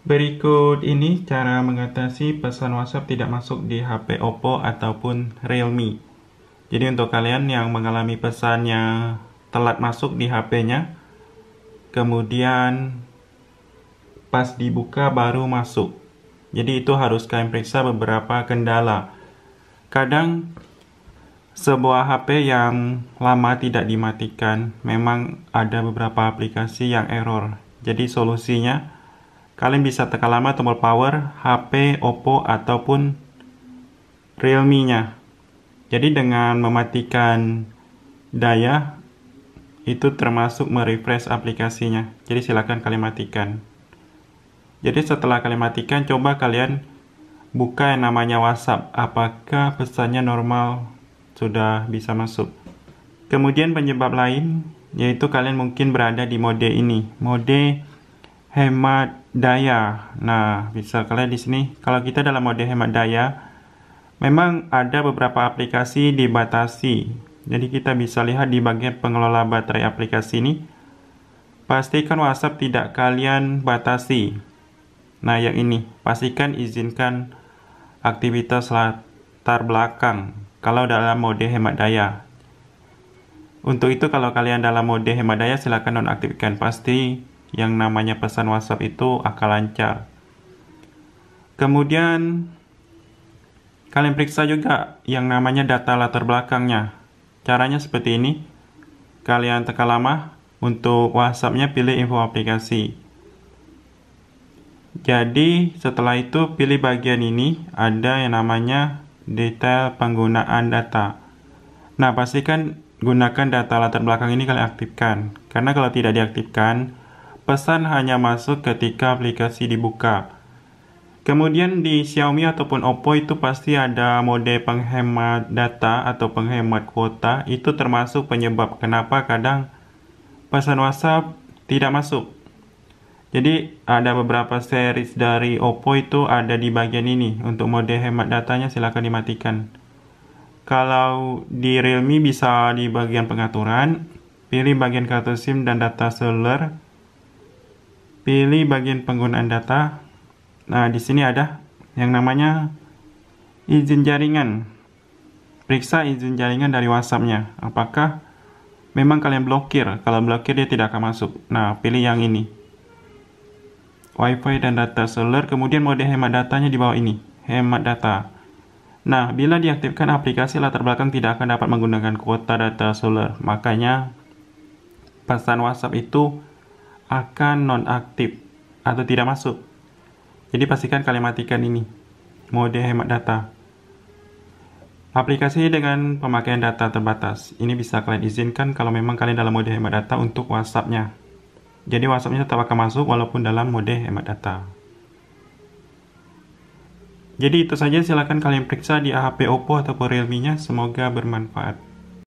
Berikut ini cara mengatasi pesan WhatsApp tidak masuk di HP Oppo ataupun Realme. Jadi untuk kalian yang mengalami pesannya telat masuk di HP-nya, kemudian pas dibuka baru masuk. Jadi itu harus kalian periksa beberapa kendala. Kadang sebuah HP yang lama tidak dimatikan, memang ada beberapa aplikasi yang error. Jadi solusinya Kalian bisa tekan lama tombol power HP, Oppo, ataupun Realme-nya. Jadi dengan mematikan daya, itu termasuk merefresh aplikasinya. Jadi silakan kalian matikan. Jadi setelah kalian matikan, coba kalian buka yang namanya WhatsApp. Apakah pesannya normal sudah bisa masuk. Kemudian penyebab lain, yaitu kalian mungkin berada di mode ini. Mode hemat daya. Nah, bisa kalian di sini kalau kita dalam mode hemat daya memang ada beberapa aplikasi dibatasi. Jadi kita bisa lihat di bagian pengelola baterai aplikasi ini pastikan WhatsApp tidak kalian batasi. Nah, yang ini pastikan izinkan aktivitas latar belakang kalau dalam mode hemat daya. Untuk itu kalau kalian dalam mode hemat daya silakan nonaktifkan pasti yang namanya pesan WhatsApp itu akan lancar. Kemudian kalian periksa juga yang namanya data latar belakangnya. Caranya seperti ini. Kalian tekan lama untuk WhatsApp-nya pilih info aplikasi. Jadi setelah itu pilih bagian ini ada yang namanya detail penggunaan data. Nah pastikan gunakan data latar belakang ini kalian aktifkan karena kalau tidak diaktifkan Pesan hanya masuk ketika aplikasi dibuka. Kemudian di Xiaomi ataupun Oppo itu pasti ada mode penghemat data atau penghemat kuota. Itu termasuk penyebab kenapa kadang pesan WhatsApp tidak masuk. Jadi ada beberapa series dari Oppo itu ada di bagian ini. Untuk mode hemat datanya silahkan dimatikan. Kalau di Realme bisa di bagian pengaturan, pilih bagian kartu SIM dan data seluler pilih bagian penggunaan data. Nah, di sini ada yang namanya izin jaringan. Periksa izin jaringan dari WhatsApp-nya. Apakah memang kalian blokir? Kalau blokir, dia tidak akan masuk. Nah, pilih yang ini. WiFi dan data seluler, kemudian mode hemat datanya di bawah ini. Hemat data. Nah, bila diaktifkan aplikasi latar belakang tidak akan dapat menggunakan kuota data seluler. Makanya, pesan WhatsApp itu akan nonaktif atau tidak masuk. Jadi pastikan kalian matikan ini, mode hemat data. Aplikasi dengan pemakaian data terbatas. Ini bisa kalian izinkan kalau memang kalian dalam mode hemat data untuk WhatsApp-nya. Jadi WhatsApp-nya tetap akan masuk walaupun dalam mode hemat data. Jadi itu saja silahkan kalian periksa di HP Oppo atau Realme-nya. Semoga bermanfaat.